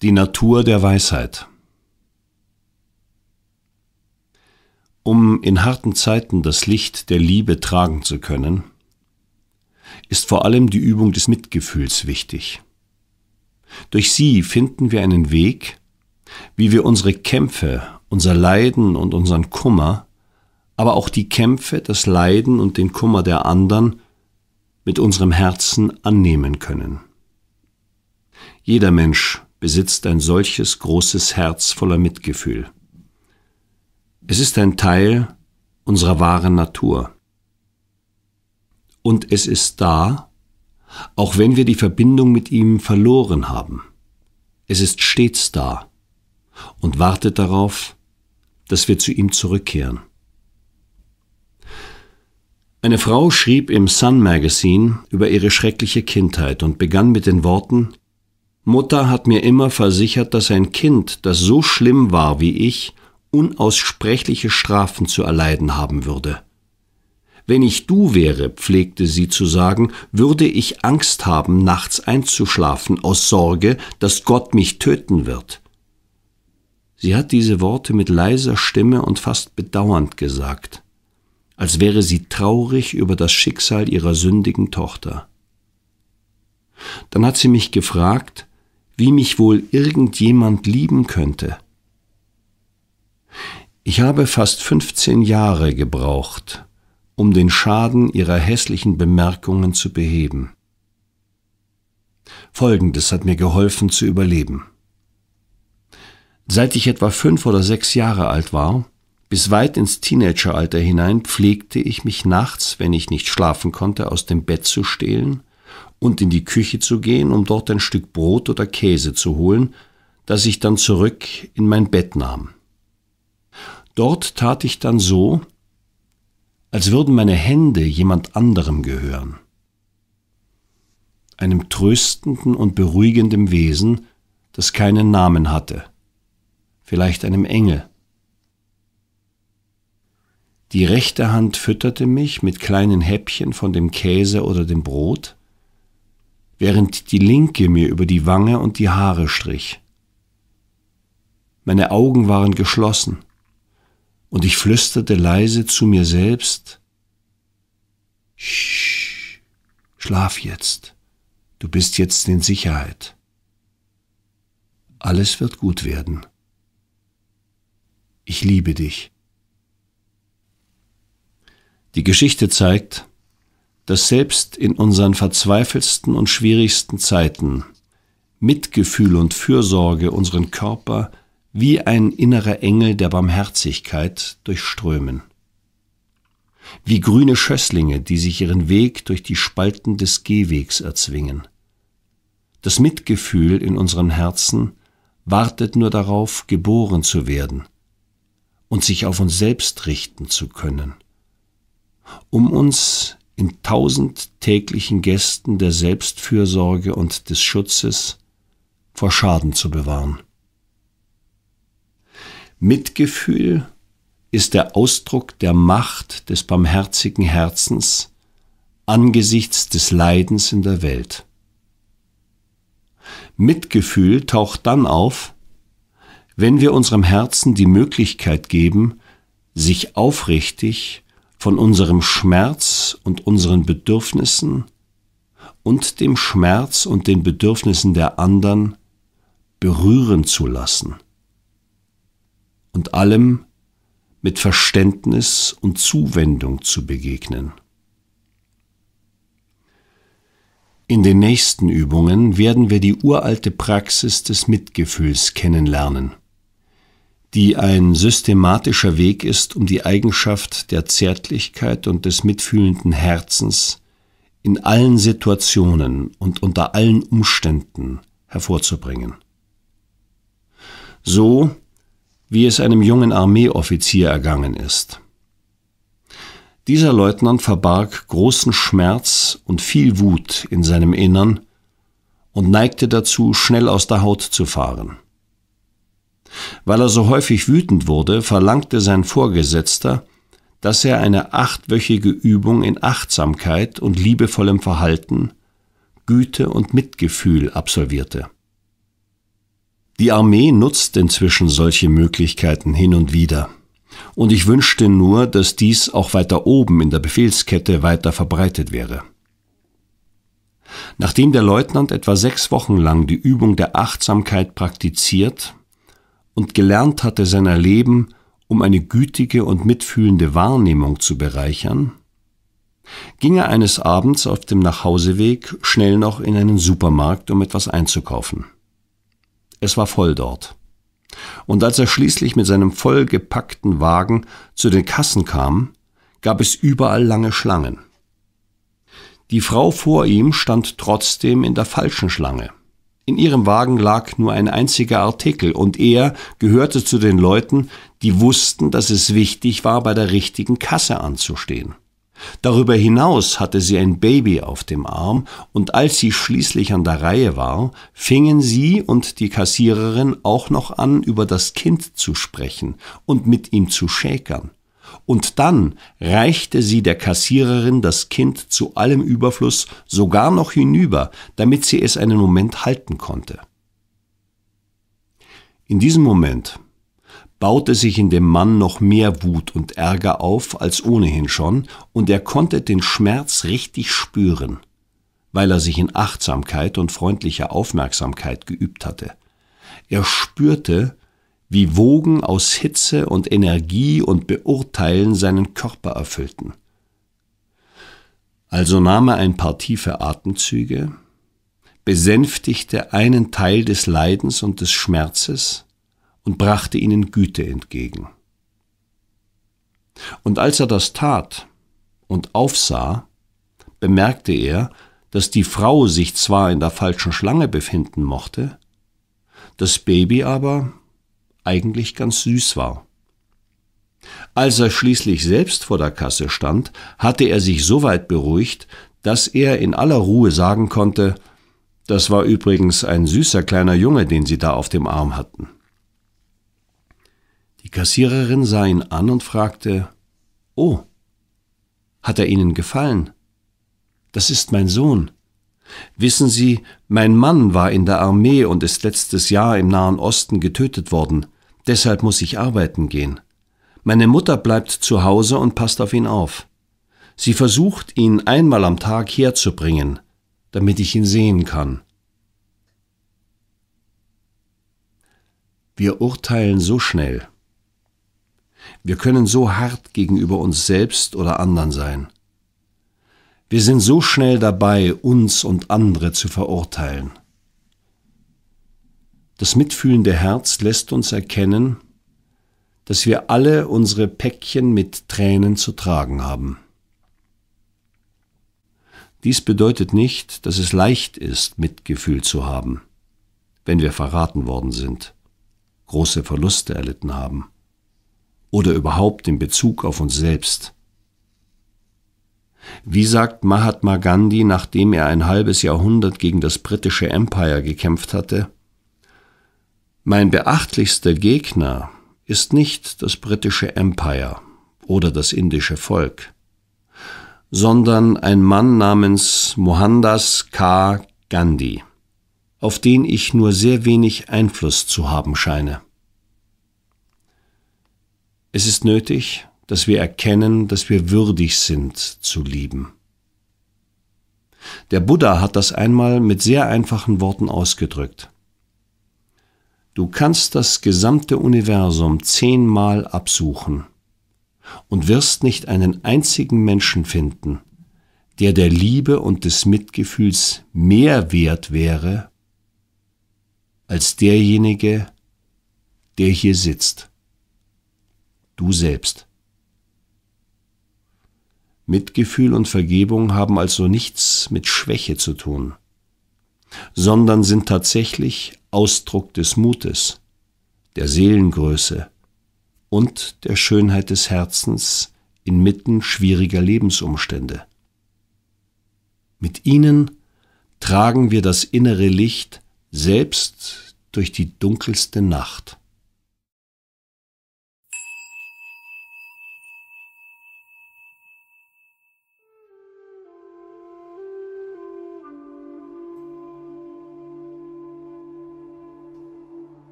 Die Natur der Weisheit. Um in harten Zeiten das Licht der Liebe tragen zu können, ist vor allem die Übung des Mitgefühls wichtig. Durch sie finden wir einen Weg, wie wir unsere Kämpfe, unser Leiden und unseren Kummer, aber auch die Kämpfe, das Leiden und den Kummer der anderen mit unserem Herzen annehmen können. Jeder Mensch besitzt ein solches großes Herz voller Mitgefühl. Es ist ein Teil unserer wahren Natur. Und es ist da, auch wenn wir die Verbindung mit ihm verloren haben. Es ist stets da und wartet darauf, dass wir zu ihm zurückkehren. Eine Frau schrieb im Sun Magazine über ihre schreckliche Kindheit und begann mit den Worten Mutter hat mir immer versichert, dass ein Kind, das so schlimm war wie ich, unaussprechliche Strafen zu erleiden haben würde. Wenn ich du wäre, pflegte sie zu sagen, würde ich Angst haben, nachts einzuschlafen, aus Sorge, dass Gott mich töten wird. Sie hat diese Worte mit leiser Stimme und fast bedauernd gesagt, als wäre sie traurig über das Schicksal ihrer sündigen Tochter. Dann hat sie mich gefragt, wie mich wohl irgendjemand lieben könnte. Ich habe fast 15 Jahre gebraucht, um den Schaden ihrer hässlichen Bemerkungen zu beheben. Folgendes hat mir geholfen zu überleben. Seit ich etwa fünf oder sechs Jahre alt war, bis weit ins Teenageralter hinein pflegte ich mich nachts, wenn ich nicht schlafen konnte, aus dem Bett zu stehlen und in die Küche zu gehen, um dort ein Stück Brot oder Käse zu holen, das ich dann zurück in mein Bett nahm. Dort tat ich dann so, als würden meine Hände jemand anderem gehören, einem tröstenden und beruhigenden Wesen, das keinen Namen hatte, vielleicht einem Engel. Die rechte Hand fütterte mich mit kleinen Häppchen von dem Käse oder dem Brot, während die linke mir über die Wange und die Haare strich. Meine Augen waren geschlossen und ich flüsterte leise zu mir selbst, schlaf jetzt, du bist jetzt in Sicherheit. Alles wird gut werden. Ich liebe dich. Die Geschichte zeigt, dass selbst in unseren verzweifelsten und schwierigsten Zeiten Mitgefühl und Fürsorge unseren Körper wie ein innerer Engel der Barmherzigkeit durchströmen. Wie grüne Schösslinge, die sich ihren Weg durch die Spalten des Gehwegs erzwingen. Das Mitgefühl in unserem Herzen wartet nur darauf, geboren zu werden und sich auf uns selbst richten zu können, um uns in tausend täglichen Gästen der Selbstfürsorge und des Schutzes vor Schaden zu bewahren. Mitgefühl ist der Ausdruck der Macht des barmherzigen Herzens angesichts des Leidens in der Welt. Mitgefühl taucht dann auf, wenn wir unserem Herzen die Möglichkeit geben, sich aufrichtig von unserem Schmerz und unseren Bedürfnissen und dem Schmerz und den Bedürfnissen der anderen berühren zu lassen und allem mit Verständnis und Zuwendung zu begegnen. In den nächsten Übungen werden wir die uralte Praxis des Mitgefühls kennenlernen die ein systematischer Weg ist, um die Eigenschaft der Zärtlichkeit und des mitfühlenden Herzens in allen Situationen und unter allen Umständen hervorzubringen. So, wie es einem jungen Armeeoffizier ergangen ist. Dieser Leutnant verbarg großen Schmerz und viel Wut in seinem Innern und neigte dazu, schnell aus der Haut zu fahren. Weil er so häufig wütend wurde, verlangte sein Vorgesetzter, dass er eine achtwöchige Übung in Achtsamkeit und liebevollem Verhalten, Güte und Mitgefühl absolvierte. Die Armee nutzt inzwischen solche Möglichkeiten hin und wieder. Und ich wünschte nur, dass dies auch weiter oben in der Befehlskette weiter verbreitet wäre. Nachdem der Leutnant etwa sechs Wochen lang die Übung der Achtsamkeit praktiziert, und gelernt hatte, sein Erleben um eine gütige und mitfühlende Wahrnehmung zu bereichern, ging er eines Abends auf dem Nachhauseweg schnell noch in einen Supermarkt, um etwas einzukaufen. Es war voll dort. Und als er schließlich mit seinem vollgepackten Wagen zu den Kassen kam, gab es überall lange Schlangen. Die Frau vor ihm stand trotzdem in der falschen Schlange. In ihrem Wagen lag nur ein einziger Artikel und er gehörte zu den Leuten, die wussten, dass es wichtig war, bei der richtigen Kasse anzustehen. Darüber hinaus hatte sie ein Baby auf dem Arm und als sie schließlich an der Reihe war, fingen sie und die Kassiererin auch noch an, über das Kind zu sprechen und mit ihm zu schäkern. Und dann reichte sie der Kassiererin das Kind zu allem Überfluss sogar noch hinüber, damit sie es einen Moment halten konnte. In diesem Moment baute sich in dem Mann noch mehr Wut und Ärger auf als ohnehin schon, und er konnte den Schmerz richtig spüren, weil er sich in Achtsamkeit und freundlicher Aufmerksamkeit geübt hatte. Er spürte, wie Wogen aus Hitze und Energie und Beurteilen seinen Körper erfüllten. Also nahm er ein paar tiefe Atemzüge, besänftigte einen Teil des Leidens und des Schmerzes und brachte ihnen Güte entgegen. Und als er das tat und aufsah, bemerkte er, dass die Frau sich zwar in der falschen Schlange befinden mochte, das Baby aber eigentlich ganz süß war. Als er schließlich selbst vor der Kasse stand, hatte er sich so weit beruhigt, dass er in aller Ruhe sagen konnte, das war übrigens ein süßer kleiner Junge, den Sie da auf dem Arm hatten. Die Kassiererin sah ihn an und fragte, Oh, hat er Ihnen gefallen? Das ist mein Sohn. Wissen Sie, mein Mann war in der Armee und ist letztes Jahr im Nahen Osten getötet worden. Deshalb muss ich arbeiten gehen. Meine Mutter bleibt zu Hause und passt auf ihn auf. Sie versucht, ihn einmal am Tag herzubringen, damit ich ihn sehen kann. Wir urteilen so schnell. Wir können so hart gegenüber uns selbst oder anderen sein. Wir sind so schnell dabei, uns und andere zu verurteilen. Das mitfühlende Herz lässt uns erkennen, dass wir alle unsere Päckchen mit Tränen zu tragen haben. Dies bedeutet nicht, dass es leicht ist, Mitgefühl zu haben, wenn wir verraten worden sind, große Verluste erlitten haben oder überhaupt in Bezug auf uns selbst. Wie sagt Mahatma Gandhi, nachdem er ein halbes Jahrhundert gegen das britische Empire gekämpft hatte, mein beachtlichster Gegner ist nicht das britische Empire oder das indische Volk, sondern ein Mann namens Mohandas K. Gandhi, auf den ich nur sehr wenig Einfluss zu haben scheine. Es ist nötig, dass wir erkennen, dass wir würdig sind zu lieben. Der Buddha hat das einmal mit sehr einfachen Worten ausgedrückt. Du kannst das gesamte Universum zehnmal absuchen und wirst nicht einen einzigen Menschen finden, der der Liebe und des Mitgefühls mehr wert wäre als derjenige, der hier sitzt, du selbst. Mitgefühl und Vergebung haben also nichts mit Schwäche zu tun, sondern sind tatsächlich Ausdruck des Mutes, der Seelengröße und der Schönheit des Herzens inmitten schwieriger Lebensumstände. Mit ihnen tragen wir das innere Licht selbst durch die dunkelste Nacht.